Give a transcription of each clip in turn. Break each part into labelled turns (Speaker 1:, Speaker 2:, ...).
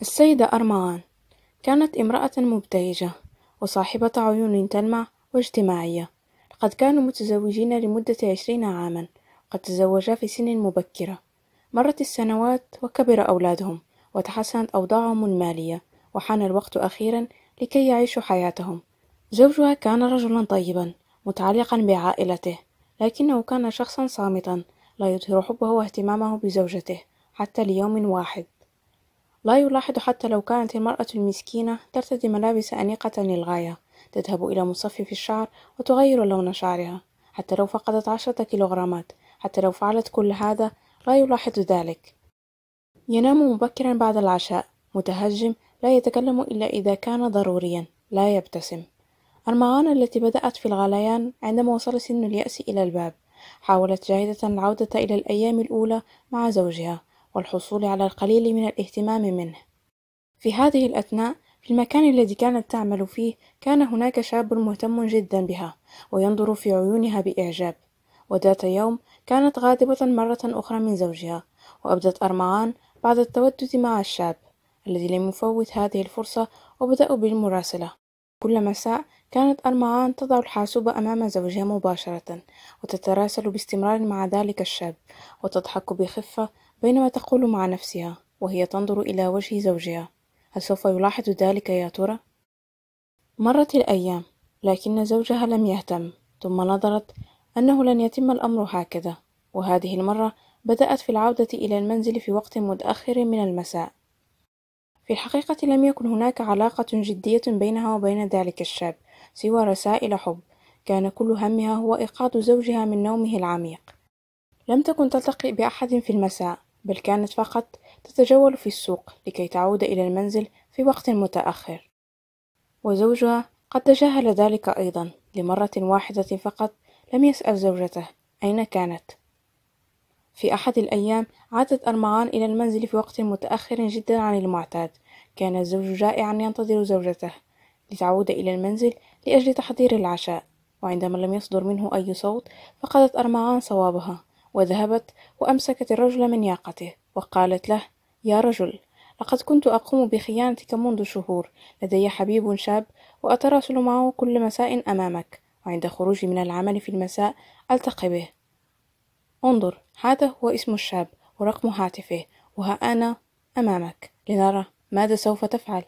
Speaker 1: السيدة أرمغان كانت امرأة مبتهجة وصاحبة عيون تلمع واجتماعية قد كانوا متزوجين لمدة عشرين عاما قد تزوجا في سن مبكرة مرت السنوات وكبر أولادهم وتحسنت أوضاعهم المالية وحان الوقت أخيرا لكي يعيشوا حياتهم زوجها كان رجلا طيبا متعلقا بعائلته لكنه كان شخصا صامتا لا يظهر حبه واهتمامه بزوجته حتى ليوم واحد لا يلاحظ حتى لو كانت المرأة المسكينة ترتدي ملابس أنيقة للغاية تذهب إلى مصفف الشعر وتغير لون شعرها حتى لو فقدت عشرة كيلوغرامات حتى لو فعلت كل هذا لا يلاحظ ذلك ينام مبكرا بعد العشاء متهجم لا يتكلم إلا إذا كان ضروريا لا يبتسم المغانة التي بدأت في الغليان عندما وصل سن اليأس إلى الباب حاولت جاهدة العودة إلى الأيام الأولى مع زوجها والحصول على القليل من الاهتمام منه في هذه الأثناء في المكان الذي كانت تعمل فيه كان هناك شاب مهتم جدا بها وينظر في عيونها بإعجاب وذات يوم كانت غاضبة مرة أخرى من زوجها وأبدت أرمعان بعد التودد مع الشاب الذي لم يفوت هذه الفرصة وبدأوا بالمراسلة كل مساء كانت أرمعان تضع الحاسوب أمام زوجها مباشرة وتتراسل باستمرار مع ذلك الشاب وتضحك بخفة بينما تقول مع نفسها وهي تنظر إلى وجه زوجها هل سوف يلاحظ ذلك يا ترى؟ مرت الأيام لكن زوجها لم يهتم ثم نظرت أنه لن يتم الأمر هكذا وهذه المرة بدأت في العودة إلى المنزل في وقت متأخر من المساء في الحقيقة لم يكن هناك علاقة جدية بينها وبين ذلك الشاب سوى رسائل حب كان كل همها هو إيقاظ زوجها من نومه العميق لم تكن تلتقي بأحد في المساء بل كانت فقط تتجول في السوق لكي تعود إلى المنزل في وقت متأخر وزوجها قد تجاهل ذلك أيضا لمرة واحدة فقط لم يسأل زوجته أين كانت في أحد الأيام عادت أرمغان إلى المنزل في وقت متأخر جدا عن المعتاد كان الزوج جائعا ينتظر زوجته لتعود إلى المنزل لأجل تحضير العشاء وعندما لم يصدر منه أي صوت فقدت أرمغان صوابها وذهبت وأمسكت الرجل من ياقته وقالت له يا رجل لقد كنت أقوم بخيانتك منذ شهور لدي حبيب شاب وأتراسل معه كل مساء أمامك وعند خروجي من العمل في المساء ألتقي به انظر هذا هو اسم الشاب ورقم هاتفه وها أنا أمامك لنرى ماذا سوف تفعل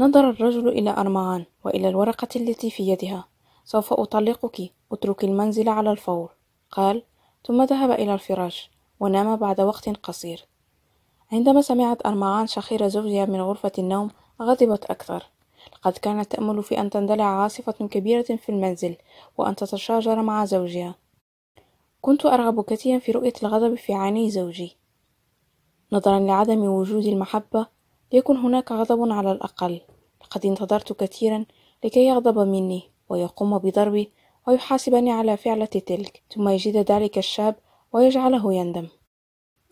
Speaker 1: نظر الرجل إلى أرمغان وإلى الورقة التي في يدها سوف أطلقك اتركي المنزل على الفور قال ثم ذهب إلى الفراش ونام بعد وقت قصير عندما سمعت أرمغان شخير زوجها من غرفة النوم غضبت أكثر لقد كانت تأمل في أن تندلع عاصفة كبيرة في المنزل وأن تتشاجر مع زوجها كنت أرغب كثيرا في رؤية الغضب في عيني زوجي نظرا لعدم وجود المحبة ليكن هناك غضب على الأقل لقد انتظرت كثيرا لكي يغضب مني ويقوم بضربي ويحاسبني على فعلة تلك ثم يجد ذلك الشاب ويجعله يندم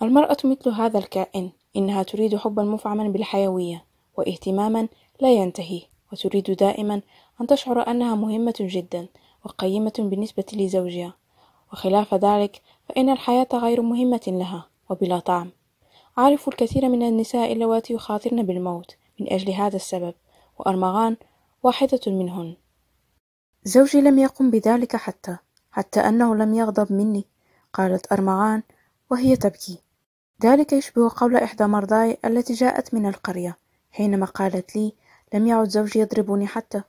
Speaker 1: المرأة مثل هذا الكائن إنها تريد حبا مفعما بالحيوية واهتماما لا ينتهي وتريد دائما أن تشعر أنها مهمة جدا وقيمة بالنسبة لزوجها وخلاف ذلك فإن الحياة غير مهمة لها وبلا طعم أعرف الكثير من النساء اللواتي يخاطرن بالموت من أجل هذا السبب وأرمغان واحدة منهن زوجي لم يقم بذلك حتى حتى أنه لم يغضب مني قالت أرمعان وهي تبكي ذلك يشبه قول إحدى مرضاي التي جاءت من القرية حينما قالت لي لم يعد زوجي يضربني حتى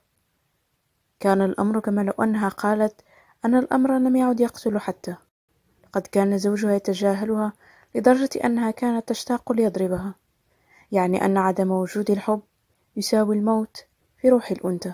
Speaker 1: كان الأمر كما لو أنها قالت أن الأمر لم يعد يقتل حتى قد كان زوجها يتجاهلها لدرجة أنها كانت تشتاق ليضربها يعني أن عدم وجود الحب يساوي الموت في روح الأنثى